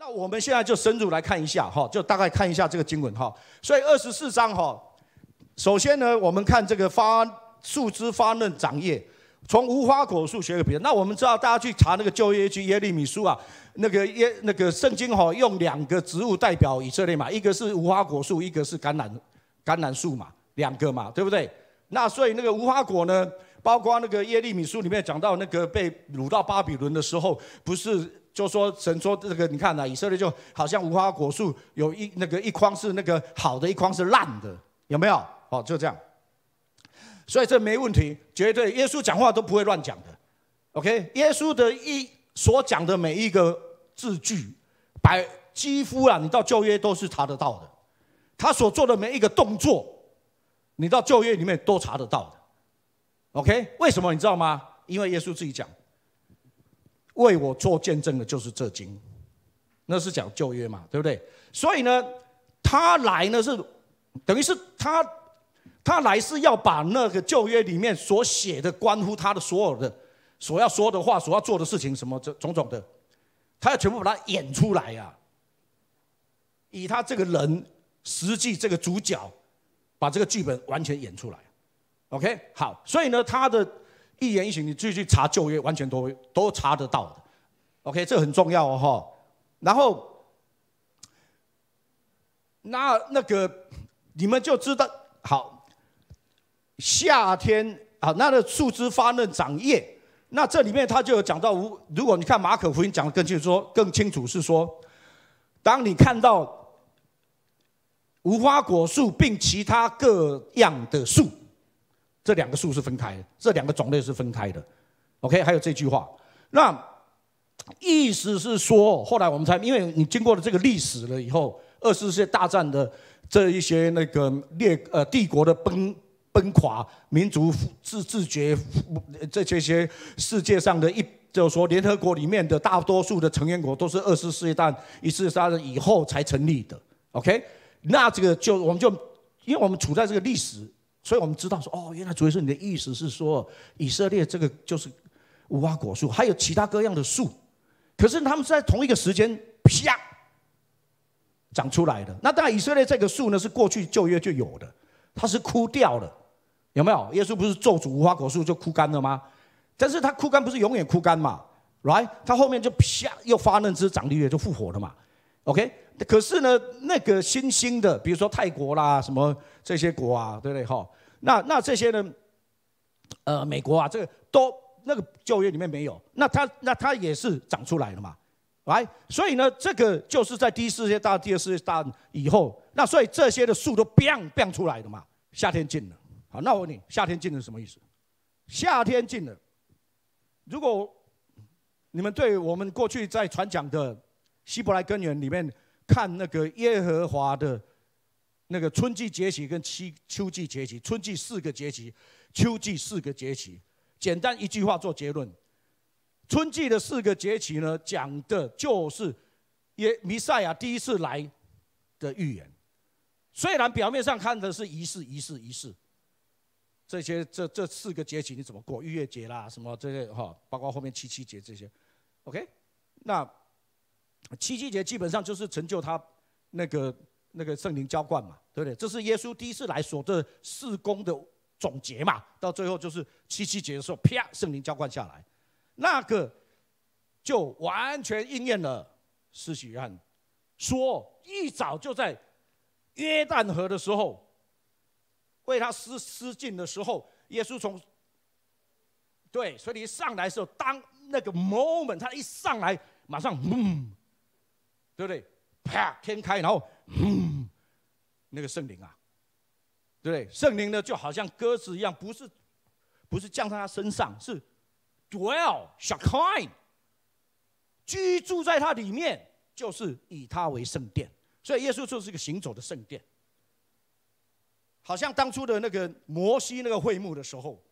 那我们现在就深入来看一下哈，就大概看一下这个经文哈。所以二十四章哈，首先呢，我们看这个发树枝发嫩长叶，从无花果树学个别。那我们知道，大家去查那个旧约去耶利米书啊，那个耶那个圣经哈，用两个植物代表以色列嘛，一个是无花果树，一个是橄榄橄榄树嘛，两个嘛，对不对？那所以那个无花果呢，包括那个耶利米书里面讲到那个被掳到巴比伦的时候，不是。就说神说这个，你看了以色列就好像无花果树，有一那个一筐是那个好的，一筐是烂的，有没有？哦，就这样。所以这没问题，绝对耶稣讲话都不会乱讲的。OK，耶稣的一所讲的每一个字句，百几乎啊，你到旧约都是查得到的。他所做的每一个动作，你到旧约里面都查得到的。OK，为什么你知道吗？因为耶稣自己讲。为我做见证的就是这经，那是讲旧约嘛，对不对？所以呢，他来呢是，等于是他，他来是要把那个旧约里面所写的关乎他的所有的，所要说的话，所要做的事情，什么这种种的，他要全部把它演出来呀，以他这个人实际这个主角，把这个剧本完全演出来，OK，好，所以呢，他的。一言一行，你自己去查旧约，完全都都查得到。OK，这很重要哈。然后，那那个你们就知道，好夏天啊，那个树枝发嫩长叶。那这里面他就有讲到无，如果你看马可福音讲的更清楚，说，更清楚是说，当你看到无花果树并其他各样的树。这两个数是分开的，这两个种类是分开的。OK，还有这句话，那意思是说，后来我们才，因为你经过了这个历史了以后，二十世界大战的这一些那个列呃帝国的崩崩垮，民族自自觉，这这些世界上的一，就是说联合国里面的大多数的成员国都是二次世界大战一次战以后才成立的。OK，那这个就我们就因为我们处在这个历史。所以我们知道说，哦，原来主耶稣你的意思是说，以色列这个就是无花果树，还有其他各样的树，可是他们在同一个时间啪长出来的。那当然，以色列这个树呢是过去旧约就有的，它是枯掉的，有没有？耶稣不是咒主无花果树就枯干了吗？但是它枯干不是永远枯干嘛，t 它后面就啪又发嫩枝长绿叶就复活了嘛，OK。可是呢，那个新兴的，比如说泰国啦，什么这些国啊，对不对？哈，那那这些呢，呃，美国啊，这个都那个就业里面没有，那它那它也是长出来的嘛，来，所以呢，这个就是在第一次世界大第二次世界大以后，那所以这些的树都 biang biang 出来的嘛，夏天进了。好，那我问你，夏天进了什么意思？夏天进了，如果你们对我们过去在传讲的希伯来根源里面。看那个耶和华的那个春季节气跟七秋季节气，春季四个节气，秋季四个节气。简单一句话做结论：春季的四个节气呢，讲的就是耶弥赛亚第一次来的预言。虽然表面上看的是仪式、仪式、仪式，这些这这四个节气你怎么过？逾越节啦，什么这些哈，包括后面七七节这些。OK，那。七七节基本上就是成就他那个那个圣灵浇灌嘛，对不对？这是耶稣第一次来所这四工的总结嘛，到最后就是七七节的时候，啪，圣灵浇灌下来，那个就完全应验了。施洗约翰说，一早就在约旦河的时候为他施施浸的时候，耶稣从对，所以你一上来的时候，当那个 moment，他一上来马上嗯。对不对？啪，天开，然后，那个圣灵啊，对不对？圣灵呢，就好像鸽子一样，不是，不是降在他身上，是 dwell, shine，a k 居住在他里面，就是以他为圣殿。所以耶稣就是一个行走的圣殿，好像当初的那个摩西那个会幕的时候，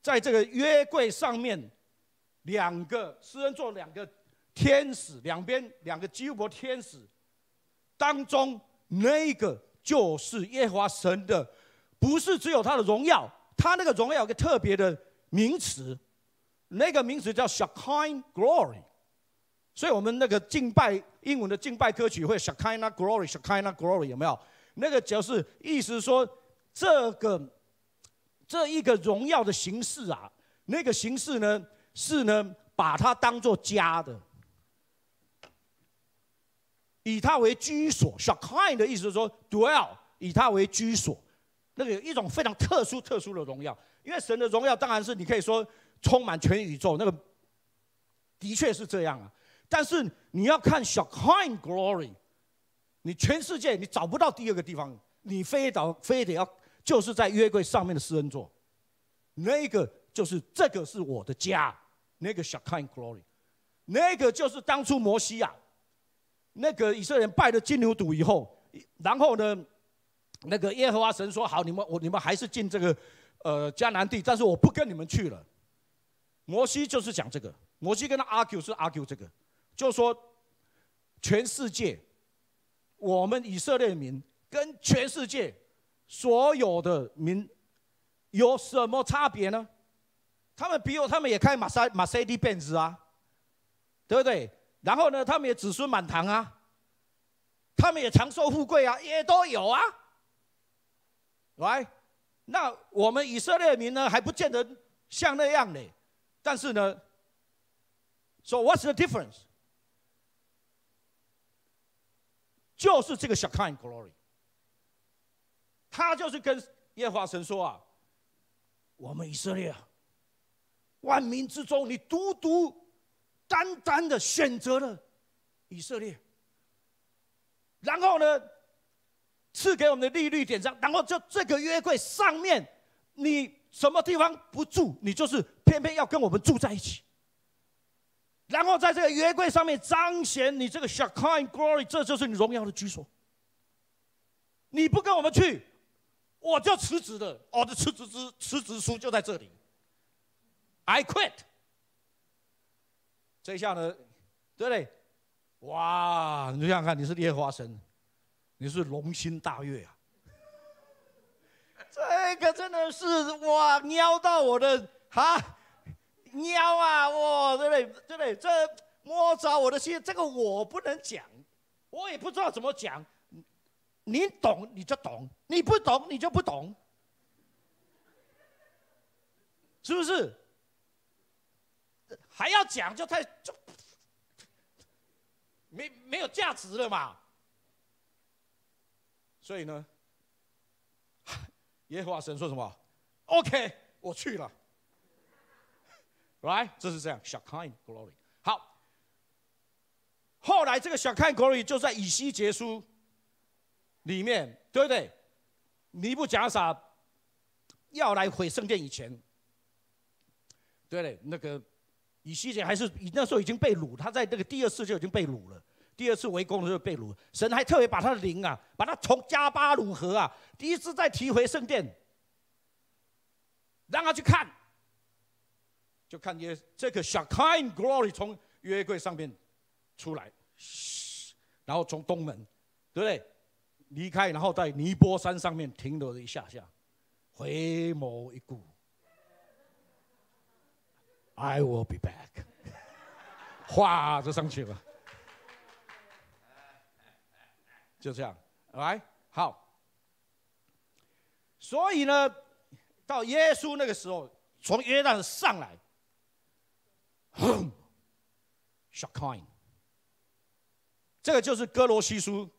在这个约柜上面，两个诗人做两个。天使两边两个基伯天使，当中那个就是耶和华神的，不是只有他的荣耀，他那个荣耀有个特别的名词，那个名词叫 Shakian Glory，所以我们那个敬拜英文的敬拜歌曲会 Shakina Glory，Shakina Glory 有没有？那个就是意思说这个这一个荣耀的形式啊，那个形式呢是呢把它当做家的。以它为居所 s h a k i n 的意思是说，dwell 以它为居所，那个有一种非常特殊、特殊的荣耀，因为神的荣耀当然是你可以说充满全宇宙，那个的确是这样啊。但是你要看 s h a k i n glory，你全世界你找不到第二个地方，你非找非得要就是在约柜上面的施恩座，那个就是这个是我的家，那个 s h a k i n glory，那个就是当初摩西啊。那个以色列人拜了金牛犊以后，然后呢，那个耶和华神说：“好，你们我你们还是进这个，呃，迦南地，但是我不跟你们去了。”摩西就是讲这个，摩西跟他阿 Q 是阿 Q 这个，就说全世界，我们以色列民跟全世界所有的民有什么差别呢？他们比我，他们也开马赛马赛迪奔驰啊，对不对？然后呢，他们也子孙满堂啊，他们也长寿富贵啊，也都有啊。来，那我们以色列民呢，还不见得像那样呢。但是呢，说 What's the difference？就是这个 s h a k i n Glory，他就是跟耶和华神说啊，我们以色列啊、万民之中，你独独。单单的选择了以色列，然后呢，赐给我们的利率点上，然后就这个约柜上面，你什么地方不住，你就是偏偏要跟我们住在一起。然后在这个约柜上面彰显你这个 s h a k i n g glory，这就是你荣耀的居所。你不跟我们去，我就辞职了。我的辞职辞辞职书就在这里，I quit。这下呢，对不对？哇！你就想想看，你是莲花生，你是龙心大悦啊！这个真的是哇，撩到我的哈，撩啊！哇，对不对？对不对？这摸着我的心，这个我不能讲，我也不知道怎么讲。你懂你就懂，你不懂你就不懂，是不是？还要讲就太就没没有价值了嘛，所以呢，耶和华神说什么？OK，我去了。来，这是这样。s h k i n glory。好，后来这个 s h k i n glory 就在以西结书里面，对不对？尼布贾撒要来毁圣殿以前，对嘞，那个。以西结还是以那时候已经被掳，他在那个第二次就已经被掳了。第二次围攻的时候被掳，神还特别把他的灵啊，把他从加巴鲁河啊，第一次再提回圣殿，让他去看，就看见这个小 l o r y 从约柜上面出来，然后从东门，对不对？离开，然后在尼泊山上面停留了一下下，回眸一顾。I will be back，哗 就上去了，就这样来好。所以呢，到耶稣那个时候，从约旦上来，shock coin，这个就是哥罗西书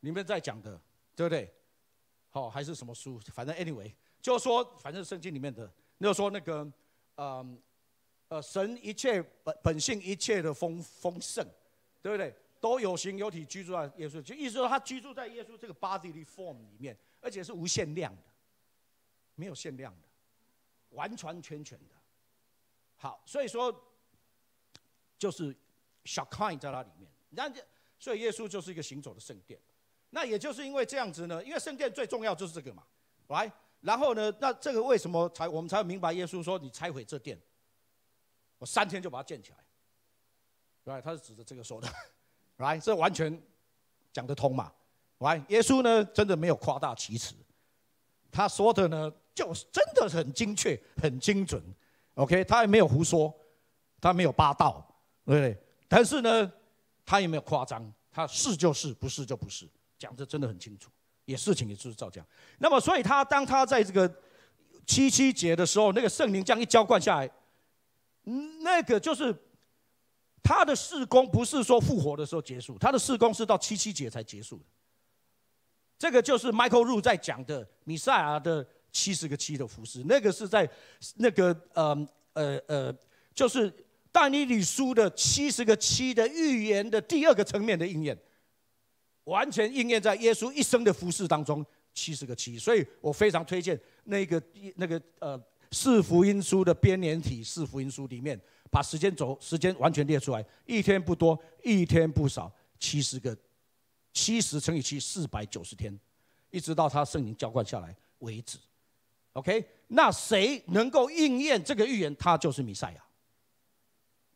里面在讲的，对不对？好，还是什么书？反正 anyway，就说反正圣经里面的，就说那个，嗯。呃，神一切本本性一切的丰丰盛，对不对？都有形有体居住在耶稣，就意思说他居住在耶稣这个 body、form 里面，而且是无限量的，没有限量的，完全全全的。好，所以说就是小 k i n 在那里面，那所以耶稣就是一个行走的圣殿。那也就是因为这样子呢，因为圣殿最重要就是这个嘛。来，然后呢，那这个为什么才我们才明白耶稣说你拆毁这殿？我三天就把它建起来，对，他是指着这个说的，来，这完全讲得通嘛？来，耶稣呢，真的没有夸大其词，他说的呢，就是真的很精确、很精准。OK，他也没有胡说，他没有八道，对不对？但是呢，他也没有夸张，他是就是，不是就不是，讲的真的很清楚。也事情也就是这样。那么，所以他当他在这个七七节的时候，那个圣灵这样一浇灌下来。嗯，那个就是他的事工，不是说复活的时候结束，他的事工是到七七节才结束的。这个就是 Michael R 在讲的米塞尔的七十个七的服饰，那个是在那个呃呃呃，就是但尼律书的七十个七的预言的第二个层面的应验，完全应验在耶稣一生的服饰当中七十个七，所以我非常推荐那个那个呃。四福音书的编年体，四福音书里面把时间轴时间完全列出来，一天不多，一天不少，七十个，七十乘以七，四百九十天，一直到他圣灵浇灌下来为止。OK，那谁能够应验这个预言，他就是弥赛亚。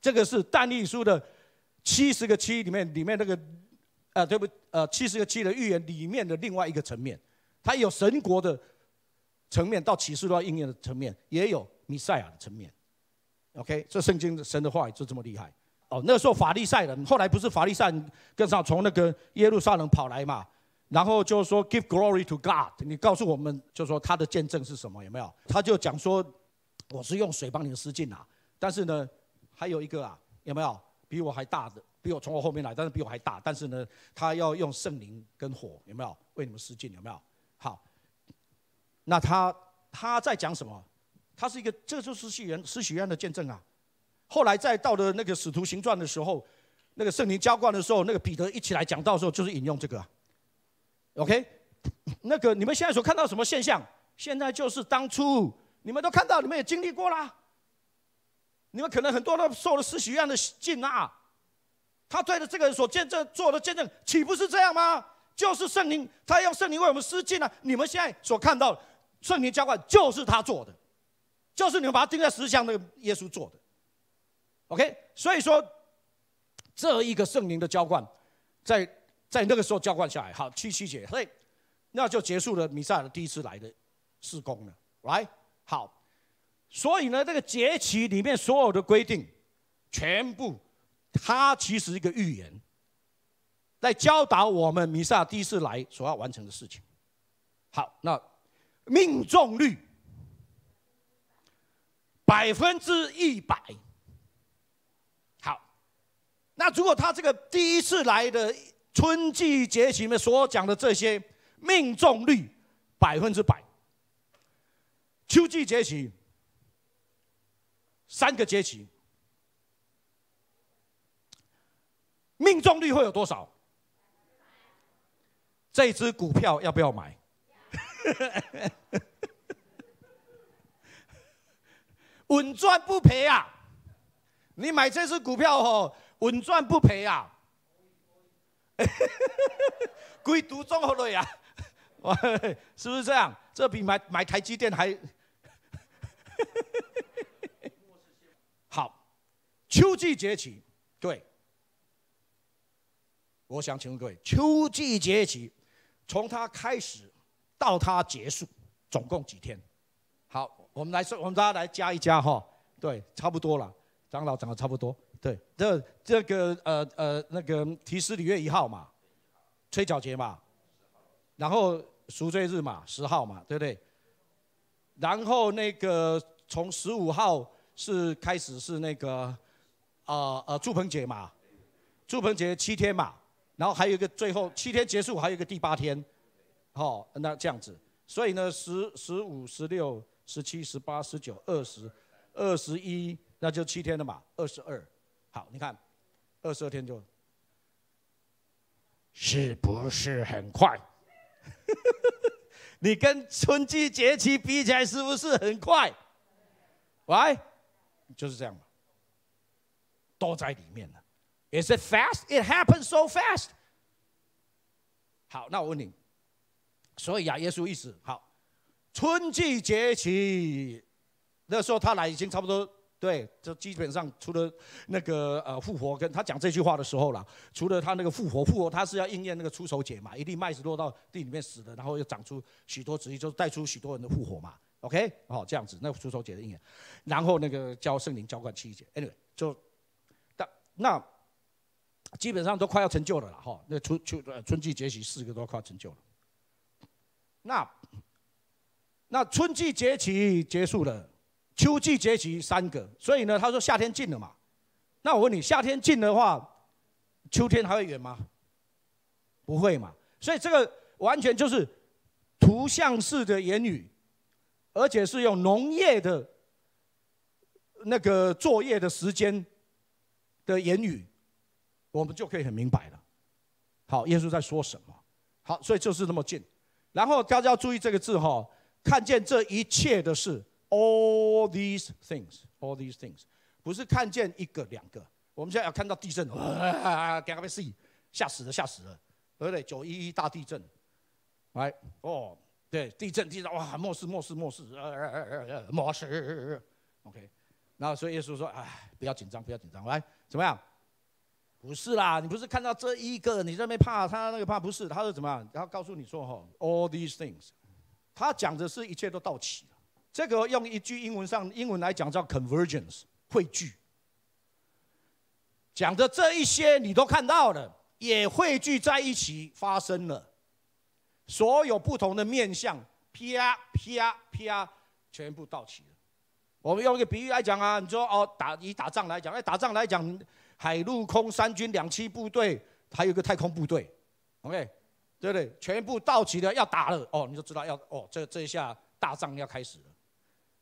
这个是但立书的七十个七里面里面那个，呃，对不，呃，七十个七的预言里面的另外一个层面，他有神国的。层面到启示到要应验的层面，也有弥赛亚的层面。OK，这圣经神的话语就这么厉害。哦，那个时候法利赛人，后来不是法利赛人跟上从那个耶路撒冷跑来嘛？然后就说 “Give glory to God”。你告诉我们，就说他的见证是什么？有没有？他就讲说：“我是用水帮你们施浸啊。”但是呢，还有一个啊，有没有比我还大的？比我从我后面来，但是比我还大。但是呢，他要用圣灵跟火，有没有为你们施浸？有没有？好。那他他在讲什么？他是一个，这就是戏元施洗愿的见证啊。后来在到了那个《使徒行传》的时候，那个圣灵浇灌的时候，那个彼得一起来讲到的时候，就是引用这个。OK，那个你们现在所看到什么现象？现在就是当初你们都看到，你们也经历过啦。你们可能很多都受了施洗约的浸啊。他对着这个所见证做的见证，岂不是这样吗？就是圣灵，他用圣灵为我们施浸啊。你们现在所看到。圣灵浇灌就是他做的，就是你们把他钉在石像那个耶稣做的，OK。所以说，这一个圣灵的浇灌，在在那个时候浇灌下来。好，七七节，嘿，那就结束了。弥撒第一次来的施工了，来好。所以呢，这个节期里面所有的规定，全部他其实一个预言，在教导我们弥撒第一次来所要完成的事情。好，那。命中率百分之一百。好，那如果他这个第一次来的春季节里面所讲的这些命中率百分之百，秋季节气三个节气命中率会有多少？这支股票要不要买？稳赚不赔啊！你买这支股票哦，稳赚不赔啊！哈毒哈哈哈哈！啊，是不是这样？这比买买台积电还 好，秋季崛起，各位，我想请问各位，秋季崛起从它开始。到它结束，总共几天？好，我们来说，我们大家来加一加哈。对，差不多了，长老讲的差不多。对，这这个呃呃那个，提示礼月一号嘛，吹角节嘛，然后赎罪日嘛，十号嘛，对不对？然后那个从十五号是开始是那个啊啊，祝棚节嘛，祝棚节七天嘛，然后还有一个最后七天结束，还有一个第八天。好，那这样子，所以呢，十、十五、十六、十七、十八、十九、二十、二十一，那就七天了嘛。二十二，好，你看，二十二天就，是不是很快？你跟春季节气比起来，是不是很快？喂，就是这样嘛，都在里面了。Is it fast? It happens so fast。好，那我问你。所以啊，耶稣一死，好，春季节气，那时候他来已经差不多对，就基本上除了那个呃复活，跟他讲这句话的时候啦，除了他那个复活，复活他是要应验那个出手节嘛，一粒麦子落到地里面死了，然后又长出许多子叶，就带出许多人的复活嘛。OK，好这样子，那出手节的应验，然后那个教圣灵浇灌七节，Anyway，就但那基本上都快要成就了了哈，那春秋呃春季节气四个都快要成就了。那，那春季节气结束了，秋季节气三个，所以呢，他说夏天近了嘛，那我问你，夏天近的话，秋天还会远吗？不会嘛，所以这个完全就是图像式的言语，而且是用农业的那个作业的时间的言语，我们就可以很明白了。好，耶稣在说什么？好，所以就是这么近。然后大家要注意这个字哈，看见这一切的是 all these things，all these things，不是看见一个两个。我们现在要看到地震，给阿贝西，吓死了吓死了，对不对？九一一大地震，来哦，对，地震地震，哇，末世末世末世，末世，OK。然后所以耶稣说，哎，不要紧张不要紧张，来怎么样？不是啦，你不是看到这一个，你这边怕他那个怕不是，他是怎么？样？他告诉你说哈，all these things，他讲的是一切都到齐了。这个用一句英文上英文来讲叫 convergence，汇聚。讲的这一些你都看到了，也汇聚在一起发生了，所有不同的面相，啪啪啪，全部到齐了。我们用一个比喻来讲啊，你说哦打以打仗来讲，哎，打仗来讲。海陆空三军、两栖部队，还有一个太空部队，OK，对不对？全部到齐了，要打了哦！你就知道要哦，这这一下大仗要开始了。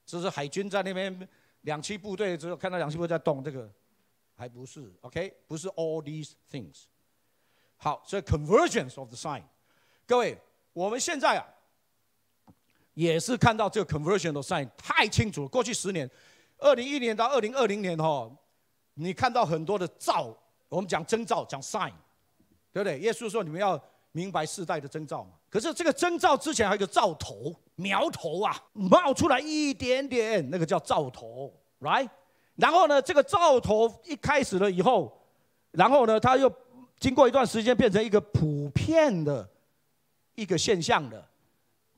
这是海军在那边，两栖部队只有看到两栖部队在动，这个还不是 OK，不是 all these things。好，所以 convergence of the sign。各位，我们现在啊，也是看到这个 convergence of the sign 太清楚了。过去十年，二零一一年到二零二零年哈。你看到很多的兆，我们讲征兆，讲 sign，对不对？耶稣说你们要明白世代的征兆嘛。可是这个征兆之前还有一个兆头、苗头啊，冒出来一点点，那个叫兆头，right？然后呢，这个兆头一开始了以后，然后呢，他又经过一段时间变成一个普遍的一个现象了，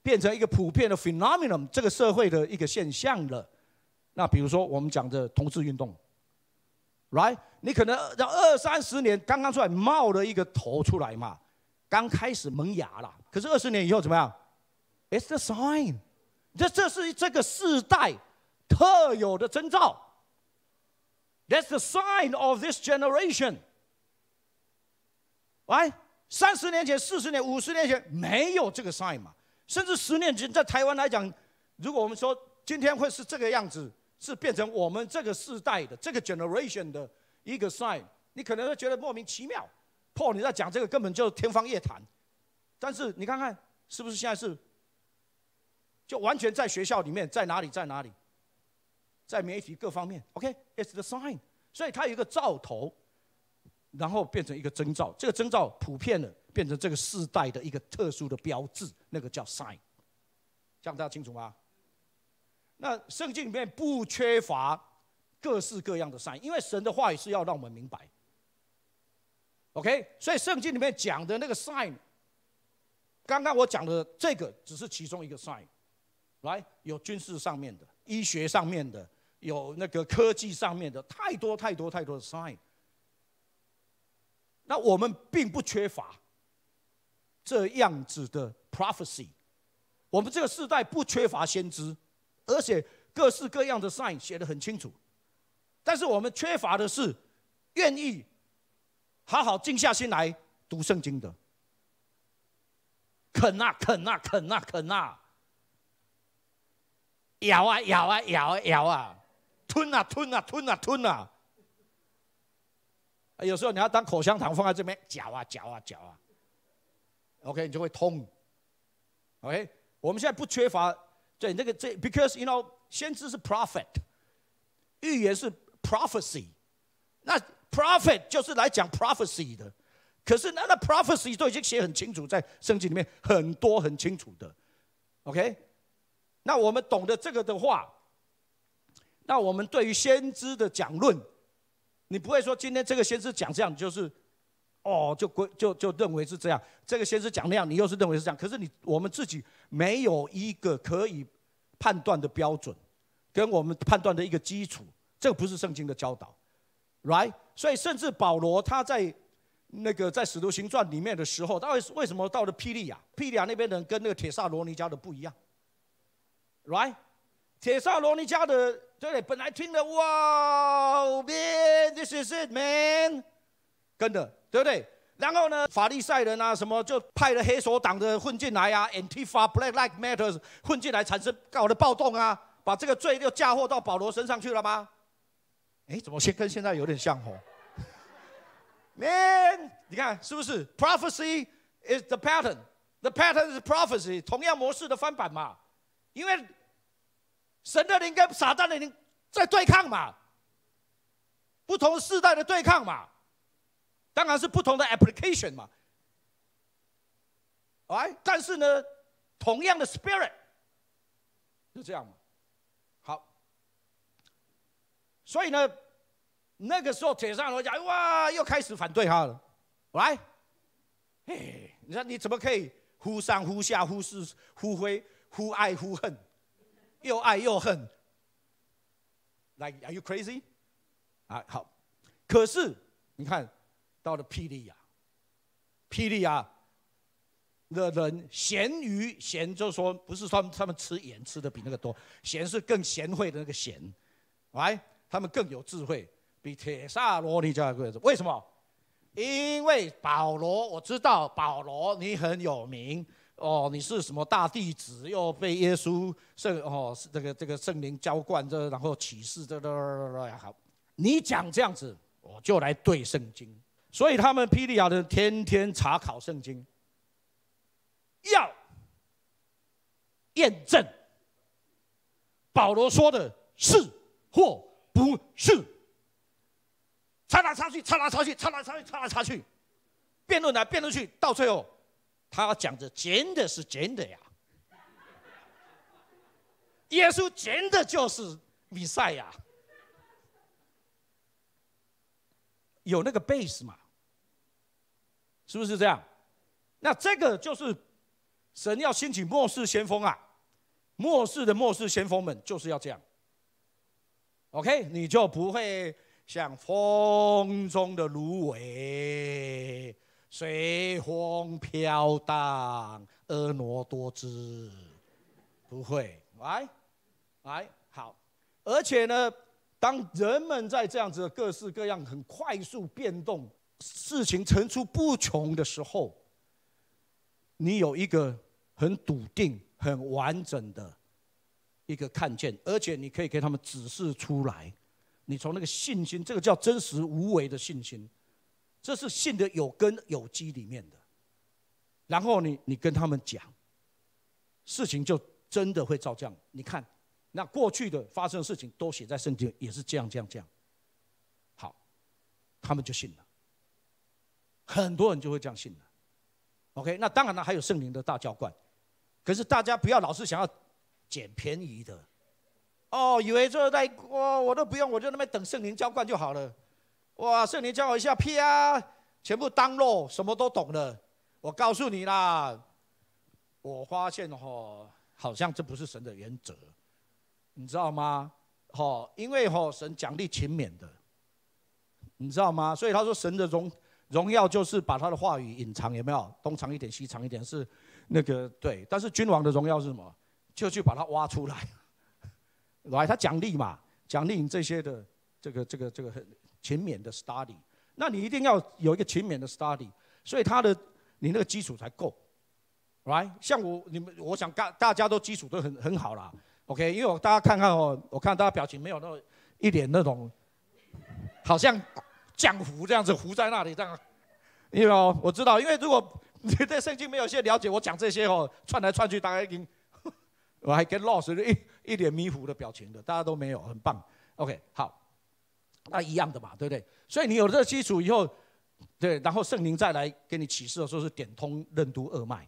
变成一个普遍的 phenomenon，这个社会的一个现象了。那比如说我们讲的同志运动。来，你可能要二三十年刚刚出来冒了一个头出来嘛，刚开始萌芽了。可是二十年以后怎么样 i t s the sign。这这是这个世代特有的征兆。That's the sign of this generation。来，三十年前、四十年、五十年前没有这个 sign 嘛？甚至十年前在台湾来讲，如果我们说今天会是这个样子。是变成我们这个世代的这个 generation 的一个 sign，你可能会觉得莫名其妙，Paul 你在讲这个根本就是天方夜谭，但是你看看是不是现在是，就完全在学校里面在哪里在哪里，在媒体各方面，OK，it's the sign，所以它有一个兆头，然后变成一个征兆，这个征兆普遍的变成这个世代的一个特殊的标志，那个叫 sign，这样大家清楚吗？那圣经里面不缺乏各式各样的 sign，因为神的话语是要让我们明白。OK，所以圣经里面讲的那个 sign，刚刚我讲的这个只是其中一个 sign，来，有军事上面的，医学上面的，有那个科技上面的，太多太多太多的 sign。那我们并不缺乏这样子的 prophecy，我们这个时代不缺乏先知。而且各式各样的 sign 写得很清楚，但是我们缺乏的是愿意好好静下心来读圣经的。啃啊啃啊啃啊啃啊，咬啊咬啊咬啊咬啊，吞啊吞啊吞啊吞啊。有时候你要当口香糖放在这边嚼啊嚼啊嚼啊，OK 你就会痛。OK，我们现在不缺乏。对，那个这，because you know，先知是 prophet，预言是 prophecy，那 prophet 就是来讲 prophecy 的，可是那那 prophecy 都已经写很清楚在圣经里面很多很清楚的，OK，那我们懂得这个的话，那我们对于先知的讲论，你不会说今天这个先知讲这样就是。哦，就归就就认为是这样。这个先生讲那样，你又是认为是这样。可是你我们自己没有一个可以判断的标准，跟我们判断的一个基础。这个不是圣经的教导，right？所以甚至保罗他在那个在使徒行传里面的时候，他为为什么到了霹利亚？霹利亚那边的人跟那个铁萨罗尼加的不一样，right？铁萨罗尼加的对本来听的哇 o man, this is it, man，跟着。对不对？然后呢，法利赛人啊，什么就派了黑手党的混进来啊 a n t i b l a c k Black Matters 混进来，产生搞的暴动啊，把这个罪就嫁祸到保罗身上去了吗？哎，怎么现跟现在有点像哦？你看是不是？Prophecy is the pattern. The pattern is prophecy. 同样模式的翻版嘛。因为神的灵跟撒旦的灵在对抗嘛，不同世代的对抗嘛。当然是不同的 application 嘛，哎，但是呢，同样的 spirit，就这样嘛，好，所以呢，那个时候铁上罗家哇又开始反对他了，来，哎，你说你怎么可以忽上忽下、忽是忽灰、忽爱忽恨，又爱又恨，like are you crazy？啊好，可是你看。到了霹雳亚，霹雳亚的人咸鱼咸，就说不是他们他们吃盐吃的比那个多，咸是更贤惠的那个咸，来，他们更有智慧，比铁萨罗尼加贵。为什么？因为保罗，我知道保罗你很有名哦，你是什么大弟子，又被耶稣圣哦这个这个圣灵浇灌着，然后启示这都好，你讲这样子，我就来对圣经。所以他们霹雳亚人天天查考圣经，要验证保罗说的是或不是，查来查去，查来查去，查来查去，查来查去，辩论来辩论去，到最后他讲的真的是真的呀！耶稣真的就是比赛呀，有那个 base 嘛？是不是这样？那这个就是神要兴起末世先锋啊！末世的末世先锋们就是要这样。OK，你就不会像风中的芦苇，随风飘荡，婀娜多姿。不会，来，来，好。而且呢，当人们在这样子的各式各样、很快速变动。事情层出不穷的时候，你有一个很笃定、很完整的，一个看见，而且你可以给他们指示出来。你从那个信心，这个叫真实无为的信心，这是信的有根有机里面的。然后你你跟他们讲，事情就真的会照这样。你看，那过去的发生的事情都写在圣经，也是这样这样这样。好，他们就信了。很多人就会这样信了。o k 那当然了，还有圣灵的大浇灌。可是大家不要老是想要捡便宜的哦，以为这在我我都不用，我就那边等圣灵浇灌就好了。哇，圣灵浇我一下，屁啊，全部当落，什么都懂了。我告诉你啦，我发现吼，好像这不是神的原则，你知道吗？哦，因为吼神奖励勤勉的，你知道吗？所以他说神的荣。荣耀就是把他的话语隐藏，有没有东藏一点西藏一点是，那个对，但是君王的荣耀是什么？就去把它挖出来，来，他奖励嘛，奖励你这些的这个这个这个很勤勉的 study。那你一定要有一个勤勉的 study，所以他的你那个基础才够，来，像我你们，我想大大家都基础都很很好啦 o k 因为我大家看看哦，我看大家表情没有那一脸那种，好像。浆糊这样子糊在那里这样，你有我知道，因为如果你 对圣经没有些了解，我讲这些哦，串来串去，大家听，我还跟 lost 一一脸迷糊的表情的，大家都没有，很棒。OK，好，那一样的嘛，对不对？所以你有这基础以后，对，然后圣灵再来给你启示的时候是点通任督二脉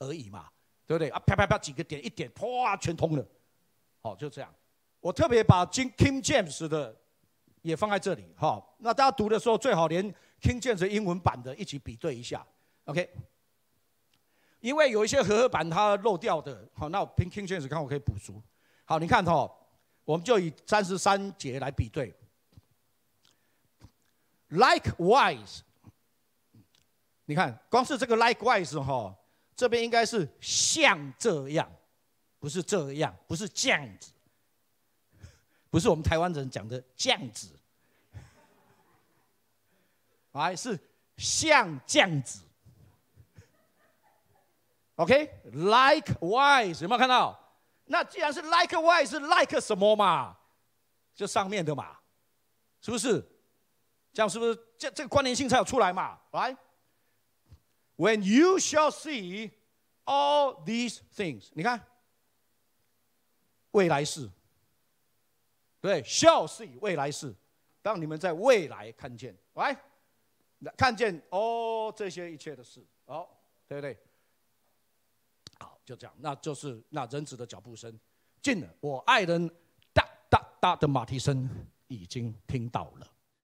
而已嘛，对不对？啊，啪啪啪几个点一点，啪全通了，好就这样。我特别把金 Kim James 的。也放在这里哈，那大家读的时候最好连 King James 英文版的一起比对一下，OK？因为有一些和合版它漏掉的，好，那我凭 King James 看我可以补足。好，你看哈，我们就以三十三节来比对。Likewise，你看，光是这个 likewise 哈，这边应该是像这样，不是这样，不是这样子。不是我们台湾人讲的“酱子”，来 是像酱子，OK？Likewise，有没有看到？那既然是 likewise，是 like 什么嘛？这上面的嘛，是不是？这样是不是这这个关联性才有出来嘛？来，When you shall see all these things，你看，未来式。对，笑是以未来事，当你们在未来看见，来，看见哦，这些一切的事，哦，对不对？好，就这样，那就是那人子的脚步声近了，我爱人哒哒哒的马蹄声已经听到了。